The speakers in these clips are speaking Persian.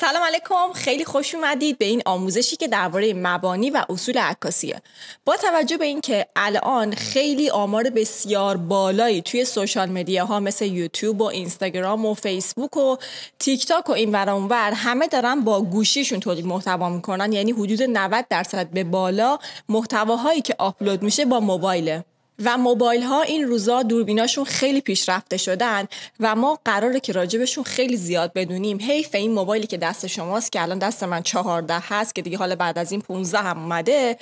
سلام علیکم خیلی خوش اومدید به این آموزشی که درباره مبانی و اصول عکاسیه با توجه به اینکه الان خیلی آمار بسیار بالایی توی سوشال مدیا ها مثل یوتیوب و اینستاگرام و فیسبوک و تیک تاک و این ور همه دارن با گوشیشون تولید محتوا میکنن یعنی حدود 90 درصد به بالا محتواهایی که آپلود میشه با موبایله و موبایل ها این روزا دوربیناشون خیلی پیشرفته شدن و ما قراره که راجبشون خیلی زیاد بدونیم حیف این موبایلی که دست شماست که الان دست من چهارده هست که دیگه حالا بعد از این 15 هم اومده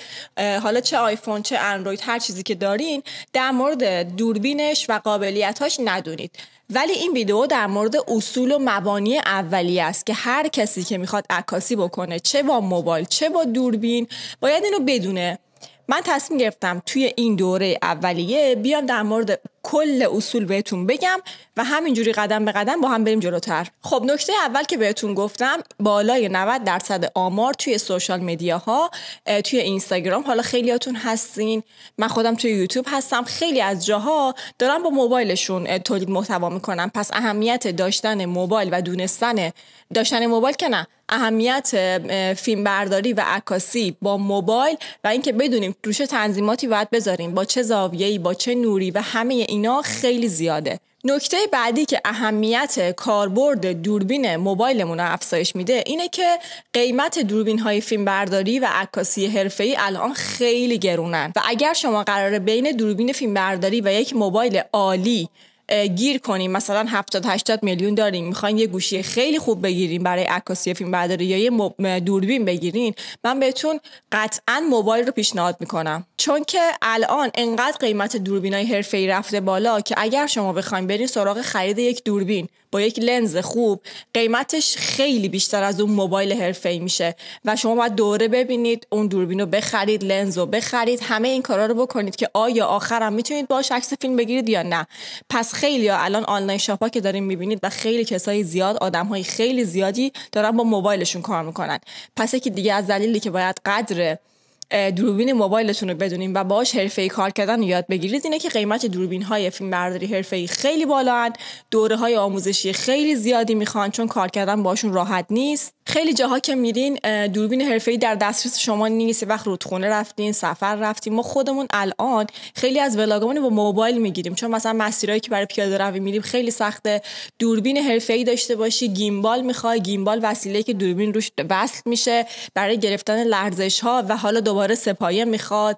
حالا چه آیفون چه اندروید هر چیزی که دارین در مورد دوربینش و قابلیتاش ندونید ولی این ویدیو در مورد اصول و مبانی اولیه است که هر کسی که میخواد عکاسی بکنه چه با موبایل چه با دوربین باید اینو بدونه من تصمیم گرفتم توی این دوره اولیه بیام در مورد کل اصول بهتون بگم و همینجوری قدم به قدم با هم بریم جلوتر خب نکته اول که بهتون گفتم بالای 90 درصد آمار توی سوشال ها توی اینستاگرام حالا خیلیاتون هستین من خودم توی یوتیوب هستم خیلی از جاها دارم با موبایلشون تولید محتوا میکنم پس اهمیت داشتن موبایل و دونستن داشتن موبایل که نه اهمیت فیلم برداری و عکاسی با موبایل و اینکه بدونیم روش تنظیماتی باید بذاریم با چه زاویه‌ای با چه نوری و همه اینا خیلی زیاده نکته بعدی که اهمیت کاربرد دوربین موبایلمون رو افزایش میده اینه که قیمت دوربین های فیلم برداری و عکاسی ای الان خیلی گرونن و اگر شما قراره بین دوربین فیلم برداری و یک موبایل عالی گیر کنیم مثلا 70 80 میلیون داریم میخواین یه گوشی خیلی خوب بگیریم برای عکاسی فیلم برداری یا یه دوربین بگیرین من بهتون قطعا موبایل رو پیشنهاد میکنم چون که الان انقدر قیمت دوربینای ای رفته بالا که اگر شما بخواید برین سراغ خرید یک دوربین با یک لنز خوب قیمتش خیلی بیشتر از اون موبایل حرفه‌ای میشه و شما باید دوره ببینید اون دوربین رو بخرید لنز رو بخرید همه این کارا رو بکنید که آیا آخرم میتونید باش عکس فیلم بگیرید یا نه پس خیلی ها الان آنلاین شاپ که دارین میبینید و خیلی کسای زیاد آدمهای خیلی زیادی دارن با موبایلشون کار میکنن پس یکی دیگه از دلیلی که باید قدر دوربین موبایلتون رو بدونین و باهاش حرفه کار کردن رو یاد بگیرید اینه که قیمت دوربین های فیلم برداری حرفه ای خیلی بالا دوره های آموزشی خیلی زیادی میخوان چون کار کردن باشون راحت نیست خیلی جاها که میرین دوربین ای در دسترس شما نیست وقت رودخونه رفتین سفر رفتیم ما خودمون الان خیلی از ولاگامون با موبایل میگیریم چون مثلا مسیرهایی که برای پیاده روی میریم خیلی سخته دوربین ای داشته باشی گیمبال میخوای گیمبال وسیله که دوربین روش وصل میشه برای گرفتن لرزش ها و حالا دوباره سپایه میخواد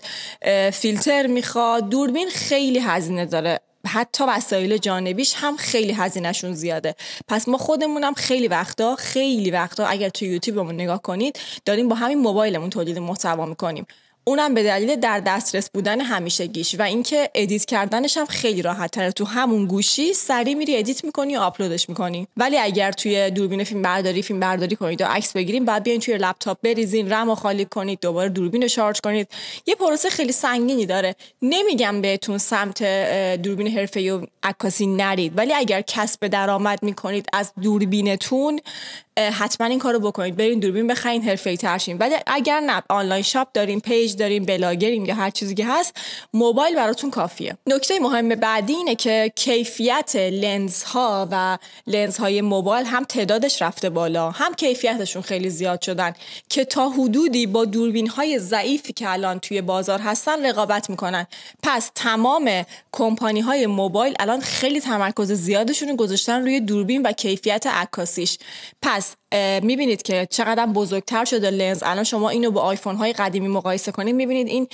فیلتر میخواد دوربین خیلی هزینه داره حتی وسایل جانبیش هم خیلی هزینهشون زیاده پس ما خودمونم خیلی وقتا خیلی وقتا اگر تو یوتیوبمون نگاه کنید داریم با همین موبایلمون تولید محتوا میکنیم اونم به دلیل در دسترس بودن همیشه گیش و اینکه ادیت کردنش هم خیلی راحت تره تو همون گوشی سری میری ادیت میکنی و آپلودش میکنی ولی اگر توی دوربین فیلم برداری فیلم برداری کنید و عکس بگیریم بعد بیاین توی لپتاپ بریزین رم و خالی کنید دوباره دوربین رو شارژ کنید یه پروسه خیلی سنگینی داره نمیگم بهتون سمت دوربین حرفه‌ای و عکاسی نرید ولی اگر کسب درآمد میکنید از دوربینتون حتما این کارو بکنید برین دوربین بخرین حرفه‌ای ترشین ولی اگر نه آنلاین شاپ داریم پیج داریم بلاگریم یا هر چیزی که هست موبایل براتون کافیه نکته مهم بعدی اینه که کیفیت لنزها و لنزهای موبایل هم تعدادش رفته بالا هم کیفیتشون خیلی زیاد شدن که تا حدودی با دوربین های ضعیفی که الان توی بازار هستن رقابت میکنن پس تمام کمپانی های موبایل الان خیلی تمرکز زیادشون گذاشتن روی دوربین و کیفیت عکاسیش پس پس میبینید که چقدر بزرگتر شده لنز الان شما اینو با آیفون های قدیمی مقایسه کنید میبینید این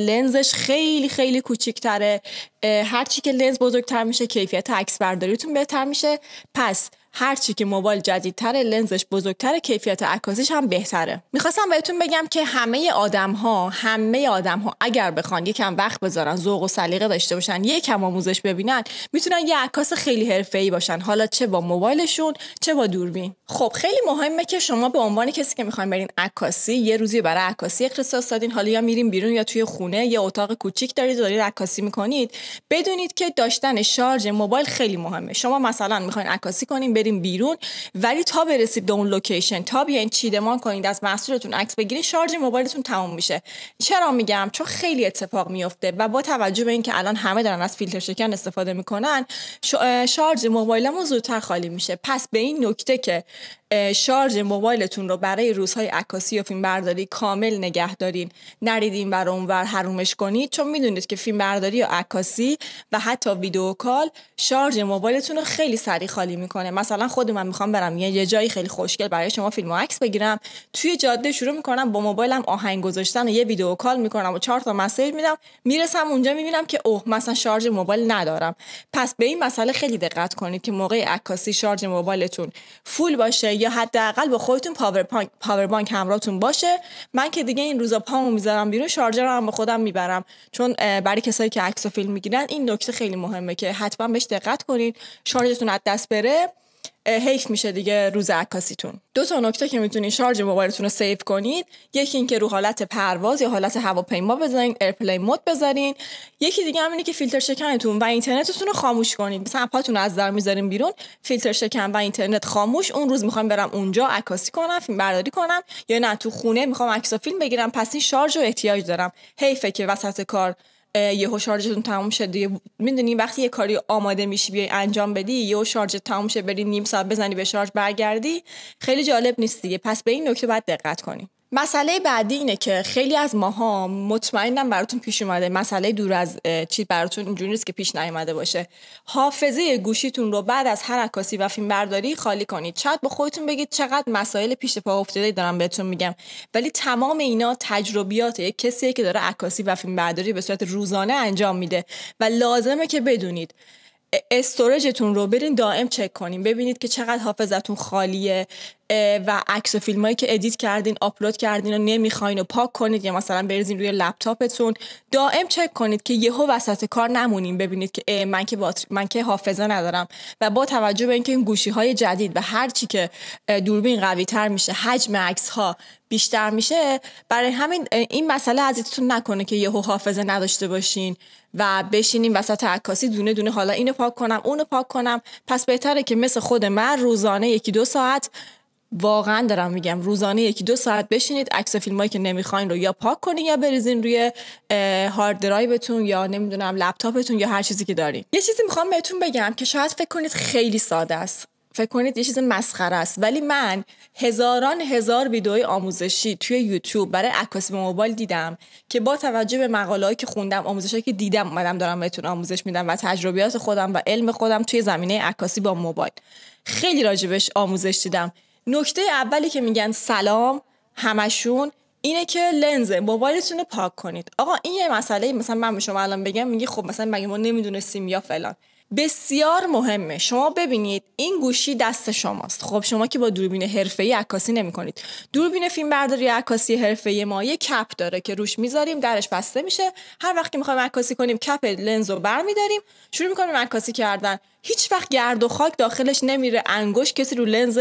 لنزش خیلی خیلی کوچیکتره هرچی که لنز بزرگتر میشه کیفیت عکس برداریتون بهتر میشه پس هرچی که موبایل جدیدتر لنزش بزرگتر کیفیت عکاسیش هم بهتره میخواستم بهتون بگم که همه آدم ها همه آدم ها اگر بخوان یکم وقت بذارن ذوق و سلیقه داشته باشن یکم آموزش ببینن میتونن یه عکاس خیلی حرفه ای باشن حالا چه با موبایلشون چه با دوربین خب خیلی مهمه که شما به عنوان کسی که میخواین برین عکاسی یه روزی برای عکاسی اختصاص دادین حالا یا میرین بیرون یا توی خونه یه اتاق کوچیک دارید دارید عکاسی میکنید بدونید که داشتن شارژ موبایل خیلی مهمه شما مثلا میخواین عکاسی کنین بیرون ولی تا برسید به اون لوکیشن تا بیاین چیدمان کنید از محصولتون عکس بگیرید شارژ موبایلتون تمام میشه چرا میگم چون خیلی اتفاق میفته و با توجه به اینکه الان همه دارن از فیلتر شکن استفاده میکنن شارژ موبایلمون زودتر خالی میشه پس به این نکته که شارژ موبایلتون رو برای روزهای عکاسی و برداری کامل نگه دارین نرید این ور اونور حرومش کنید چون میدونید که برداری و عکاسی و حتی ویدیو کال شارژ موبایلتون رو خیلی سریع خالی میکنه مثلا خود من میخوام برم یه جایی خیلی خوشگل برای شما فیلم و عکس بگیرم توی جاده شروع میکنم با موبایلم آهنگ گذاشتن و یه ویدیو کال میکنم و چهار تا مسیج میدم میرسم اونجا میبینم که اوه مثلا شارژ موبایل ندارم پس به این مسئله خیلی دقت کنید که موقع عکاسی شارژ موبایلتون فول باشه یا حداقل با خودتون پاور, پاور بانک همراهتون باشه من که دیگه این روزا پامو میذارم بیرون شارژر رو هم به خودم میبرم چون برای کسایی که عکس و فیلم میگیرن این نکته خیلی مهمه که حتما بهش دقت کنید شارژتون از دست بره حیف میشه دیگه روز عکاسیتون دو تا نکته که میتونید شارژ موبایلتون رو سیو کنید یکی اینکه رو حالت پرواز یا حالت هواپیما بذارین ایرپلی مود بذارین یکی دیگه هم اینه که فیلتر شکنتون و اینترنتتون رو خاموش کنید مثلا پاتون از در میذارین بیرون فیلتر شکن و اینترنت خاموش اون روز میخوام برم اونجا عکاسی کنم فیلم برداری کنم یا نه تو خونه میخوام عکس فیلم بگیرم پس این شارژ رو احتیاج دارم حیفه که وسط کار یهو شارژتون تموم شده میدونی وقتی یه کاری آماده میشی بیای انجام بدی یهو شارژ تموم شه بری نیم ساعت بزنی به شارژ برگردی خیلی جالب نیست دیگه پس به این نکته باید دقت کنیم مسئله بعدی اینه که خیلی از ماها مطمئنم براتون پیش اومده مسئله دور از چی براتون اینجوری نیست که پیش نیومده باشه حافظه گوشیتون رو بعد از هر عکاسی و فیلم برداری خالی کنید چت با خودتون بگید چقدر مسائل پیش پا افتاده دارم بهتون میگم ولی تمام اینا تجربیات یک کسی که داره عکاسی و فیلم برداری به صورت روزانه انجام میده و لازمه که بدونید استورجتون رو برین دائم چک کنین ببینید که چقدر حافظتون خالیه و عکس و فیلم هایی که ادیت کردین آپلود کردین و نمیخواین و پاک کنید یا مثلا بریزین روی لپتاپتون دائم چک کنید که یهو وسط کار نمونیم. ببینید که من که من که حافظه ندارم و با توجه به اینکه این گوشی های جدید و هر چی که دوربین قوی تر میشه حجم عکس ها بیشتر میشه برای همین این مسئله ازیتون نکنه که یهو حافظه نداشته باشین و بشینیم وسط عکاسی دونه دونه حالا اینو پاک کنم اونو پاک کنم پس بهتره که مثل خود من روزانه یکی دو ساعت واقعا دارم میگم روزانه یکی دو ساعت بشینید عکس فیلمایی که نمیخواین رو یا پاک کنین یا بریزین روی هارد درایوتون یا نمیدونم لپتاپتون یا هر چیزی که دارین یه چیزی میخوام بهتون بگم که شاید فکر کنید خیلی ساده است فکر کنید یه چیز مسخره است ولی من هزاران هزار ویدئوی آموزشی توی یوتیوب برای عکاسی به موبایل دیدم که با توجه به مقالهایی که خوندم آموزشایی که دیدم اومدم دارم بهتون آموزش میدم و تجربیات خودم و علم خودم توی زمینه عکاسی با موبایل خیلی راجبش آموزش دیدم نکته اولی که میگن سلام همشون اینه که لنز موبایلتون رو پاک کنید آقا این یه مسئله مثلا من به شما الان بگم میگه خب مثلا مگه ما نمیدونستیم یا فلان بسیار مهمه شما ببینید این گوشی دست شماست خب شما که با دوربین حرفه‌ای عکاسی کنید. دوربین فیلم برداری عکاسی حرفه‌ای ما یه کپ داره که روش میذاریم درش بسته میشه هر وقت که می‌خوایم عکاسی کنیم کپ لنز رو برمیداریم شروع می‌کنیم عکاسی کردن هیچ وقت گرد و خاک داخلش نمیره انگوش کسی رو لنز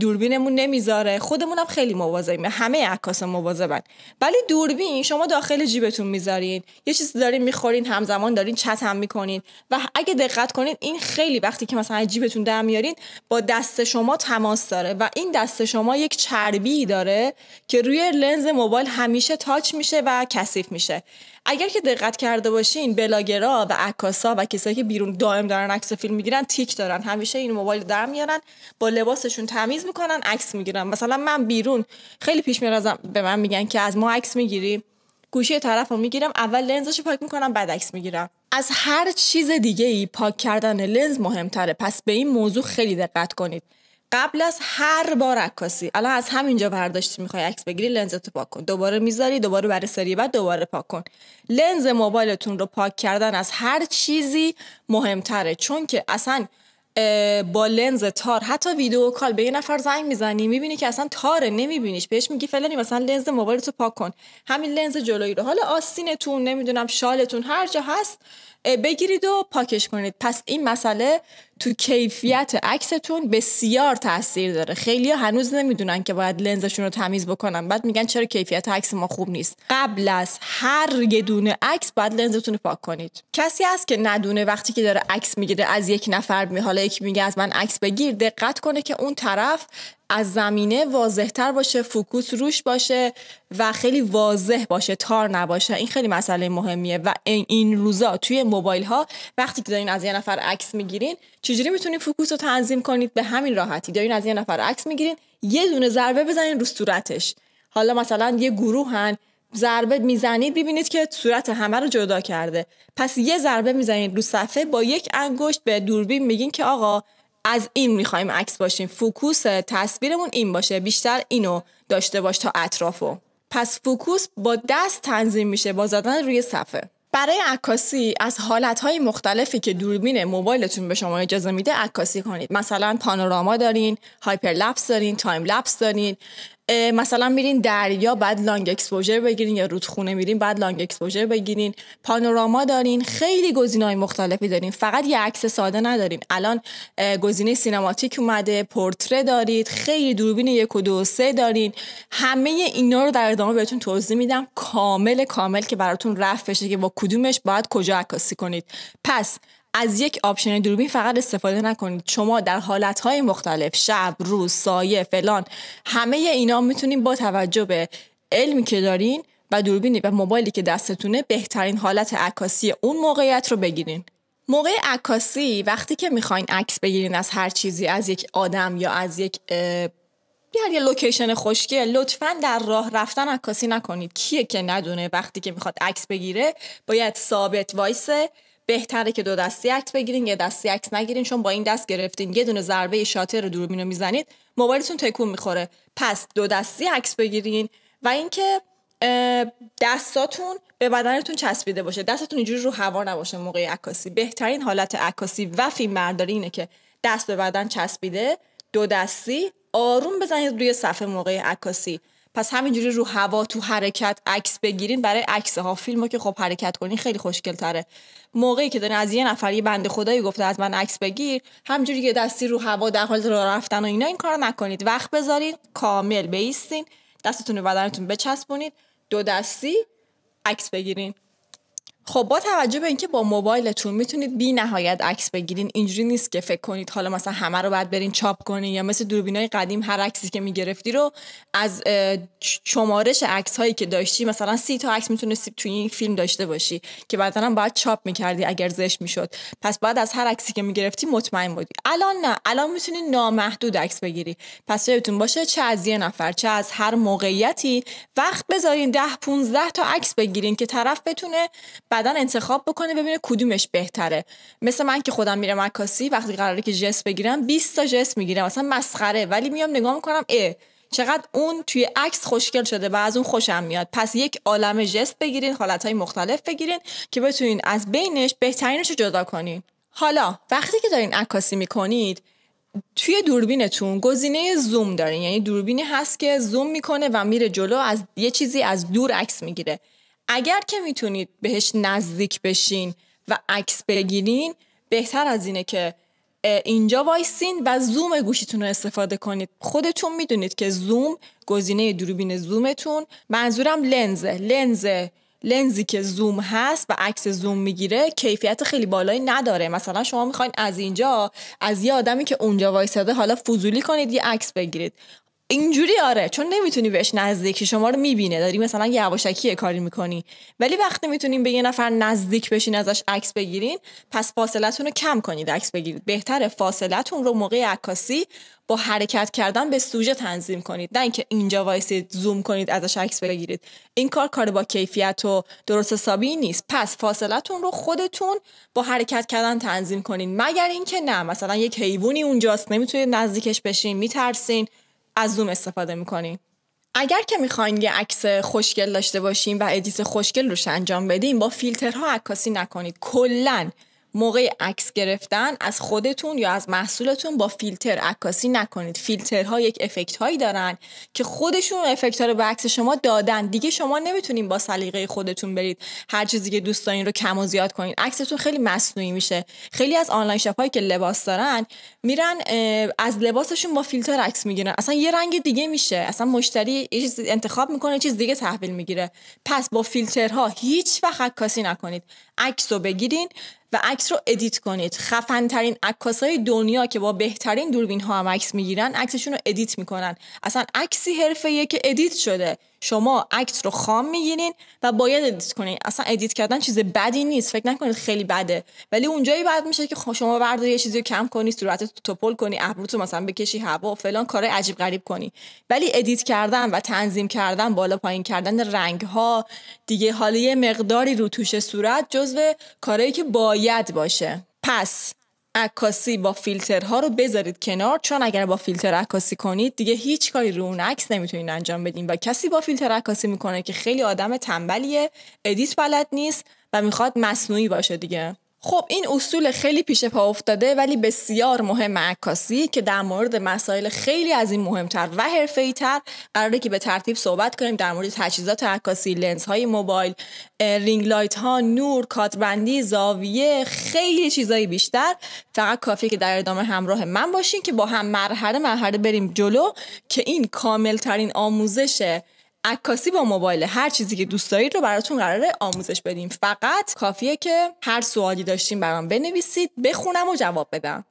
دوربینمون نمیذاره خودمونم خیلی مواظبیم همه عکاسا مواظبن ولی دوربین شما داخل جیبتون میذارین یه چیزی دارین میخورین همزمان دارین چت هم میکنین و اگه دقت کنین این خیلی وقتی که مثلا جیبتون در میارین با دست شما تماس داره و این دست شما یک چربی داره که روی لنز موبایل همیشه تاچ میشه و کثیف میشه اگر که دقت کرده باشین بلاگرا و عکاسا و کسایی که بیرون دائم دارن عکس فیلم میگیرن تیک دارن همیشه این موبایل در میارن با لباسشون تمیز میکنن عکس میگیرن. مثلا من بیرون خیلی پیش میرازم به من میگن که از ما عکس میگیری گوشی طرف رو میگیرم اول لنزش پاک میکنم بعد عکس میگیرم از هر چیز دیگه ای پاک کردن لنز مهمتره پس به این موضوع خیلی دقت کنید قبل از هر بار عکاسی الان از همینجا برداشتی میخوای عکس بگیری لنزتو پاک کن دوباره میذاری دوباره برای سری بعد دوباره پاک کن لنز موبایلتون رو پاک کردن از هر چیزی مهمتره چون که اصلا با لنز تار حتی ویدیو کال به یه نفر زنگ میزنی میبینی که اصلا تاره نمیبینیش بهش میگی فلانی مثلا لنز موبایلتو پاک کن همین لنز جلویی رو حالا آستینتون نمیدونم شالتون هر جا هست بگیرید و پاکش کنید پس این مسئله تو کیفیت عکستون بسیار تاثیر داره خیلی هنوز نمیدونن که باید لنزشون رو تمیز بکنن بعد میگن چرا کیفیت عکس ما خوب نیست قبل از هر یه دونه عکس باید لنزتون رو پاک کنید کسی هست که ندونه وقتی که داره عکس میگیره از یک نفر می حالا یکی میگه از من عکس بگیر دقت کنه که اون طرف از زمینه واضحتر باشه فوکوس روش باشه و خیلی واضح باشه تار نباشه این خیلی مسئله مهمیه و این روزا توی موبایل ها وقتی که دارین از یه نفر عکس میگیرین چجوری میتونین فوکوس رو تنظیم کنید به همین راحتی دارین از یه نفر عکس میگیرین یه دونه ضربه بزنین رو صورتش حالا مثلا یه گروه هن ضربه میزنید ببینید که صورت همه رو جدا کرده پس یه ضربه میزنید رو صفحه با یک انگشت به دوربین میگین که آقا از این میخوایم عکس باشیم فوکوس تصویرمون این باشه بیشتر اینو داشته باش تا اطرافو پس فوکوس با دست تنظیم میشه با زدن روی صفحه برای عکاسی از حالتهای مختلفی که دوربین موبایلتون به شما اجازه میده عکاسی کنید مثلا پانوراما دارین هایپرلپس دارین تایم لپس دارین مثلا میرین دریا بعد لانگ اکسپوژر بگیرین یا رودخونه میرین بعد لانگ اکسپوژر بگیرین پانوراما دارین خیلی گزینه های مختلفی دارین فقط یه عکس ساده ندارین الان گزینه سینماتیک اومده پورتره دارید خیلی دوربین یک و دو سه دارین همه اینا رو در ادامه بهتون توضیح میدم کامل کامل که براتون رفت بشه که با کدومش باید کجا عکاسی کنید پس از یک آپشن دوربین فقط استفاده نکنید شما در حالتهای مختلف شب روز سایه فلان همه اینا میتونید با توجه به علمی که دارین و دوربینی و موبایلی که دستتونه بهترین حالت عکاسی اون موقعیت رو بگیرین موقع عکاسی وقتی که میخواین عکس بگیرین از هر چیزی از یک آدم یا از یک یه یه لوکیشن خشکه لطفا در راه رفتن عکاسی نکنید کیه که ندونه وقتی که میخواد عکس بگیره باید ثابت وایسه بهتره که دو دستی عکس بگیرین یه دستی عکس نگیرین چون با این دست گرفتین یه دونه ضربه شاتر رو رو میزنید موبایلتون تکون میخوره پس دو دستی عکس بگیرین و اینکه دستاتون به بدنتون چسبیده باشه دستتون اینجوری رو هوا نباشه موقع عکاسی بهترین حالت عکاسی و فیلم اینه که دست به بدن چسبیده دو دستی آروم بزنید روی صفحه موقع عکاسی پس همینجوری رو هوا تو حرکت عکس بگیرین برای عکس ها فیلمو که خب حرکت کنین خیلی خوشگل تره موقعی که دارین از یه نفر یه بنده خدایی گفته از من عکس بگیر همینجوری یه دستی رو هوا در حال راه رفتن و اینا این کار نکنید وقت بذارید کامل بیستین دستتون رو بدنتون بچسبونید دو دستی عکس بگیرین خب با توجه به اینکه با موبایلتون میتونید بی نهایت عکس بگیرین اینجوری نیست که فکر کنید حالا مثلا همه رو باید برین چاپ کنین یا مثل دوربینای قدیم هر عکسی که میگرفتی رو از شمارش عکس هایی که داشتی مثلا سی تا عکس میتونستی توی این فیلم داشته باشی که بعدا باید چاپ میکردی اگر زشت میشد پس بعد از هر عکسی که میگرفتی مطمئن بودی الان نه الان میتونی نامحدود عکس بگیری پس یادتون باشه چه از یه نفر چه از هر موقعیتی وقت بذارین 10 15 تا عکس بگیرین که طرف بتونه بعدا انتخاب بکنه ببینه کدومش بهتره مثل من که خودم میرم عکاسی وقتی قراره که جس بگیرم 20 تا جس میگیرم مثلا مسخره ولی میام نگاه میکنم اه چقدر اون توی عکس خوشگل شده و از اون خوشم میاد پس یک عالم جست بگیرین حالت های مختلف بگیرین که بتونین از بینش بهترینش رو جدا کنین حالا وقتی که دارین عکاسی میکنید توی دوربینتون گزینه زوم دارین یعنی دوربینی هست که زوم میکنه و میره جلو از یه چیزی از دور عکس میگیره اگر که میتونید بهش نزدیک بشین و عکس بگیرین بهتر از اینه که اینجا وایسین و زوم گوشیتون رو استفاده کنید خودتون میدونید که زوم گزینه دوربین زومتون منظورم لنزه لنزه لنزی که زوم هست و عکس زوم میگیره کیفیت خیلی بالایی نداره مثلا شما میخواین از اینجا از یه آدمی که اونجا وایساده حالا فضولی کنید یه عکس بگیرید اینجوری آره چون نمیتونی بهش نزدیکی شما رو میبینه داری مثلا یواشکی کاری میکنی ولی وقتی میتونین به یه نفر نزدیک بشین ازش عکس بگیرین پس فاصلتون رو کم کنید عکس بگیرید بهتره فاصلتون رو موقع عکاسی با حرکت کردن به سوژه تنظیم کنید نه اینکه اینجا وایسید زوم کنید ازش عکس بگیرید این کار کار با کیفیت و درست حسابی نیست پس فاصلتون رو خودتون با حرکت کردن تنظیم کنید مگر اینکه نه مثلا یک حیوانی اونجاست نمیتونید نزدیکش بشین میترسین از زوم استفاده میکنیم اگر که میخواین یه عکس خوشگل داشته باشیم و ادیت خوشگل روش انجام بدیم با فیلترها عکاسی نکنید کلا موقع عکس گرفتن از خودتون یا از محصولتون با فیلتر عکاسی نکنید فیلترها یک افکت هایی دارن که خودشون افکت ها رو به عکس شما دادن دیگه شما نمیتونین با سلیقه خودتون برید هر چیزی که دوست دارین رو کم و زیاد کنین عکستون خیلی مصنوعی میشه خیلی از آنلاین شاپ هایی که لباس دارن میرن از لباسشون با فیلتر عکس میگیرن اصلا یه رنگ دیگه میشه اصلا مشتری انتخاب میکنه چیز دیگه تحویل میگیره پس با فیلترها هیچ وقت عکاسی نکنید عکس بگیرین و عکس رو ادیت کنید خفن ترین عکاسای دنیا که با بهترین دوربین ها هم عکس میگیرن عکسشون رو ادیت میکنن اصلا عکسی حرفه که ادیت شده شما عکس رو خام میگیرین و باید ادیت کنین اصلا ادیت کردن چیز بدی نیست فکر نکنید خیلی بده ولی اونجایی بعد میشه که شما برداری یه چیزی رو کم کنی تو توپل کنی ابروتو مثلا بکشی هوا و فلان کار عجیب غریب کنی ولی ادیت کردن و تنظیم کردن بالا پایین کردن رنگ ها دیگه حالا یه مقداری توش صورت جزو کارهایی که باید باشه پس عکاسی با فیلترها رو بذارید کنار چون اگر با فیلتر عکاسی کنید دیگه هیچ کاری رو اون عکس نمیتونید انجام بدین و کسی با فیلتر عکاسی میکنه که خیلی آدم تنبلیه ادیت بلد نیست و میخواد مصنوعی باشه دیگه خب این اصول خیلی پیش پا افتاده ولی بسیار مهم عکاسی که در مورد مسائل خیلی از این مهمتر و تر قراره که به ترتیب صحبت کنیم در مورد تجهیزات عکاسی های موبایل رینگ لایت ها نور کاتبندی، زاویه خیلی چیزایی بیشتر فقط کافیه که در ادامه همراه من باشین که با هم مرحله مرحله بریم جلو که این ترین آموزشه عکاسی با موبایل هر چیزی که دوست دارید رو براتون قراره آموزش بدیم فقط کافیه که هر سوالی داشتین برام بنویسید بخونم و جواب بدم